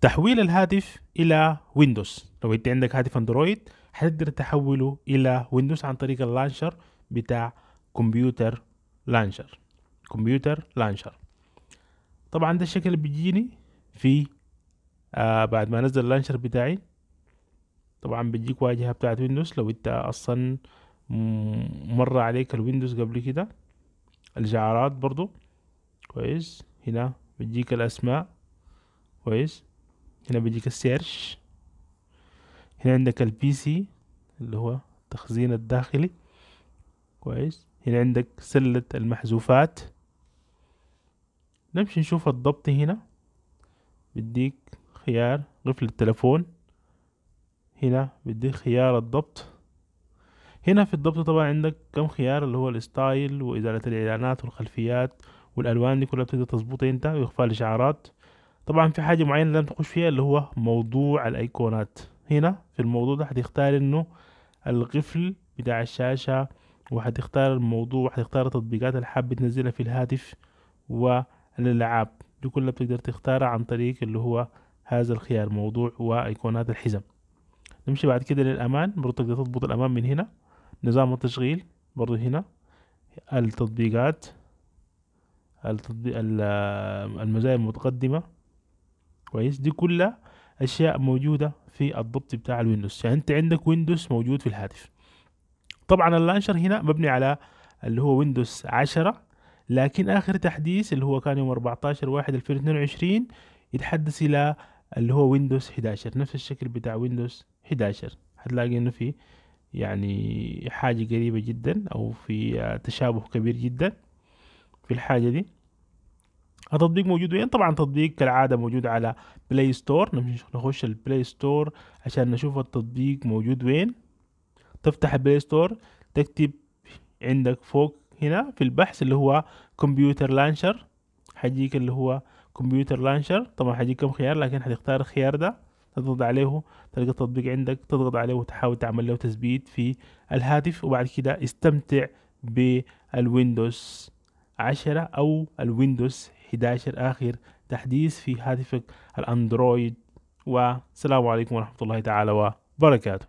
تحويل الهاتف الى ويندوز لو انت عندك هاتف اندرويد حتقدر تحوله الى ويندوز عن طريق اللانشر بتاع كمبيوتر لانشر كمبيوتر لانشر طبعا ده الشكل اللي بيجيني في آه بعد ما نزل اللانشر بتاعي طبعا بيجيك واجهه بتاعت ويندوز لو انت اصلا مر عليك الويندوز قبل كده الجعارات برضو كويس هنا بيجيك الاسماء كويس هنا بيجيك السيرش هنا عندك البي سي اللي هو التخزين الداخلي كويس هنا عندك سلة المحذوفات نمشي نشوف الضبط هنا بديك خيار قفل التلفون هنا بديك خيار الضبط هنا في الضبط طبعا عندك كم خيار اللي هو الستايل وإزالة الإعلانات والخلفيات والألوان دي كلها بتقدر تظبطها انت وإخفاء الإشعارات طبعا في حاجة معينة لازم تخش فيها اللي هو موضوع الايقونات هنا في الموضوع ده هتختار انه القفل بتاع الشاشة وهتختار الموضوع وهتختار التطبيقات اللي حابب تنزلها في الهاتف والالعاب دي كلها بتقدر تختارها عن طريق اللي هو هذا الخيار موضوع وايقونات الحزم نمشي بعد كده للامان برضو تقدر تضبط الامان من هنا نظام التشغيل برضو هنا التطبيقات التطبيق المزايا المتقدمة كويس دي كلها اشياء موجوده في الضبط بتاع الويندوز يعني انت عندك ويندوز موجود في الهاتف طبعا اللانشر هنا مبني على اللي هو ويندوز 10 لكن اخر تحديث اللي هو كان يوم 14 1 2022 يتحدث الى اللي هو ويندوز 11 نفس الشكل بتاع ويندوز 11 هتلاقي انه في يعني حاجة قريبة جدا او في تشابه كبير جدا في الحاجة دي التطبيق موجود وين طبعا تطبيق كالعاده موجود على بلاي ستور نخش البلاي ستور عشان نشوف التطبيق موجود وين تفتح البلاي ستور تكتب عندك فوق هنا في البحث اللي هو كمبيوتر لانشر حيجيك اللي هو كمبيوتر لانشر طبعا حيجيك كم خيار لكن حتختار الخيار ده تضغط عليه تلقى التطبيق عندك تضغط عليه وتحاول تعمل له تثبيت في الهاتف وبعد كده استمتع بالويندوز عشرة أو الويندوز 11 آخر تحديث في هاتفك الأندرويد والسلام عليكم ورحمة الله تعالى وبركاته